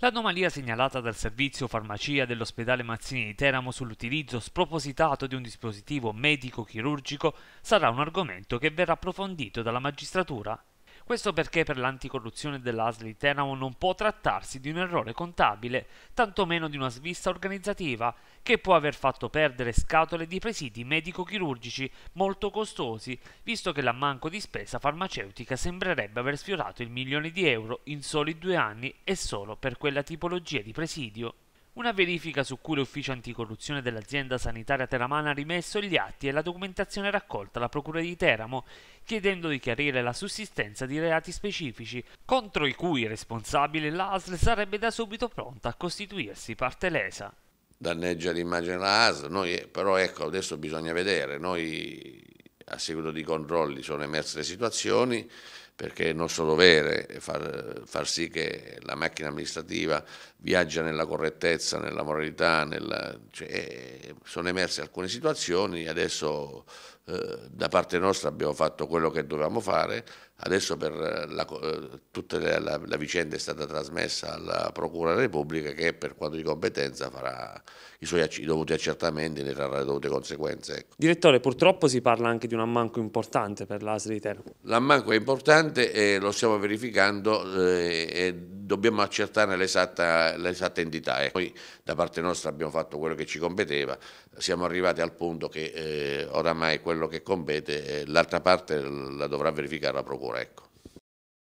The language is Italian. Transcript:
L'anomalia segnalata dal servizio farmacia dell'ospedale Mazzini di Teramo sull'utilizzo spropositato di un dispositivo medico-chirurgico sarà un argomento che verrà approfondito dalla magistratura questo perché per l'anticorruzione dell'ASL di Teramo non può trattarsi di un errore contabile, tantomeno di una svista organizzativa, che può aver fatto perdere scatole di presidi medico-chirurgici molto costosi, visto che l'ammanco di spesa farmaceutica sembrerebbe aver sfiorato il milione di euro in soli due anni e solo per quella tipologia di presidio. Una verifica su cui l'ufficio anticorruzione dell'azienda sanitaria teramana ha rimesso gli atti e la documentazione raccolta alla Procura di Teramo, chiedendo di chiarire la sussistenza di reati specifici, contro i cui responsabile l'ASL sarebbe da subito pronta a costituirsi parte lesa. Danneggia l'immagine dell'ASL, però ecco, adesso bisogna vedere, noi a seguito di controlli sono emerse le situazioni perché è nostro dovere far, far, sì che la macchina amministrativa viaggia nella correttezza, nella moralità, nella, cioè, eh, sono emerse alcune situazioni, adesso eh, da parte nostra abbiamo fatto quello che dovevamo fare, adesso per la, eh, tutta la, la, vicenda è stata trasmessa alla Procura della Repubblica che per quanto di competenza farà i suoi i dovuti accertamenti e ne trarrà le dovute conseguenze. Ecco. Direttore, purtroppo si parla anche di un ammanco importante per l'ASL di Teramo. L'ammanco è importante e lo stiamo verificando eh, e dobbiamo accertare l'esatta, entità. E eh. poi da parte nostra abbiamo fatto quello che ci competeva, siamo arrivati al punto che eh, oramai quello che compete, eh, l'altra parte la dovrà verificare la Procura. Ecco.